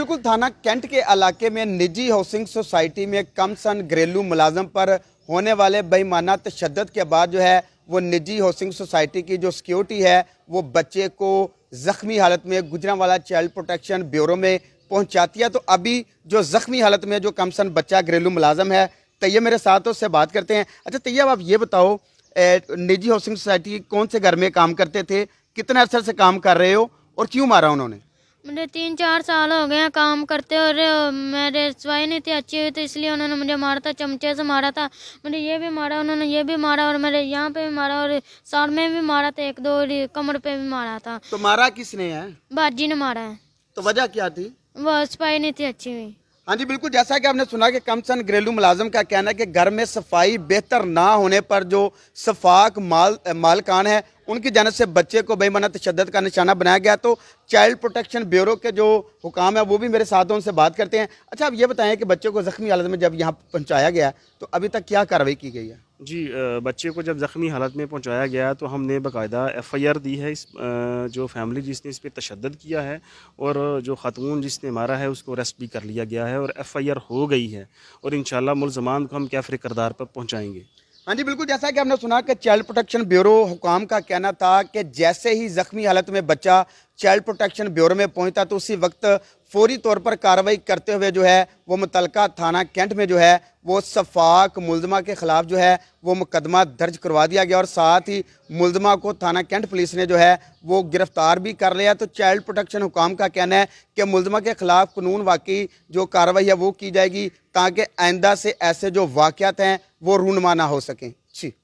बिल्कुल थाना कैंट के इलाके में निजी हाउसिंग सोसाइटी में कम सन घरेलू मुलाजम पर होने वाले बेईमाना तशद के बाद जो है वो निजी हाउसिंग सोसाइटी की जो सिक्योरिटी है वो बच्चे को ज़ख्मी हालत में गुजरावाला चाइल्ड प्रोटेक्शन ब्यूरो में पहुंचाती है तो अभी जो ज़ख्मी हालत में जो कम सन बच्चा घरेलू मुलाजम है तैयब मेरे साथ उससे बात करते हैं अच्छा तैयब आप ये बताओ ए, निजी हाउसिंग सोसाइटी कौन से घर में काम करते थे कितने अरसर से काम कर रहे हो और क्यों मारा उन्होंने मुझे तीन चार साल हो गए काम करते और मेरे सफाई नहीं थी अच्छी हुई तो इसलिए उन्होंने मुझे मारा था चमचे से मारा था मुझे ये भी मारा उन्होंने ये भी मारा और मेरे यहाँ पे भी मारा और सर में भी मारा था एक दो कमर पे भी मारा था तो मारा किसने है बाजी ने मारा है तो वजह क्या थी वो सफाई नहीं थी अच्छी हुई हाँ जी बिल्कुल जैसा कि आपने सुना कि कमसन घरेलू मुलाजम का कहना है कि घर में सफाई बेहतर ना होने पर जो सफाक माल मालकान है उनकी जानब से बच्चे को बेमाना तशद का निशाना बनाया गया तो चाइल्ड प्रोटेक्शन ब्यूरो के जो हुकाम है वो भी मेरे साथ उनसे बात करते हैं अच्छा आप ये बताएं कि बच्चे को ज़ख्मी हालत में जब यहाँ पहुँचाया गया तो अभी तक क्या कार्रवाई की गई है जी बच्चे को जब ज़ख्मी हालत में पहुंचाया गया तो हमने बाकायदा एफ़ आई आर दी है इस जो फैमिली जिसने इस पर तशद किया है और जो ख़ातून जिसने मारा है उसको अरेस्ट भी कर लिया गया है और एफ़ आई आर हो गई है और इन मुलजमान को हम फिर करदार पर पहुँचाएँगे हाँ जी बिल्कुल जैसा कि हमने सुना कि चाइल्ड प्रोटेक्शन ब्यूरो हुकाम का कहना था कि जैसे ही ज़ख्मी हालत में बच्चा चाइल्ड प्रोटेक्शन ब्यूरो में पहुंचता तो उसी वक्त फौरी तौर पर कार्रवाई करते हुए जो है वो मुतल थाना कैंट में जो है वो शफाक मुलजमा के ख़िलाफ़ जो है वो मुकदमा दर्ज करवा दिया गया और साथ ही मुलजमा को थाना कैंट पुलिस ने जो है वो गिरफ़्तार भी कर लिया तो चाइल्ड प्रोटेक्शन हुकाम का कहना है कि मुलजमा के ख़िलाफ़ कानून वाकई जो कार्रवाई है वो की जाएगी ताकि आइंदा से ऐसे जो वाक़ हैं वो रूनमाना हो सकें जी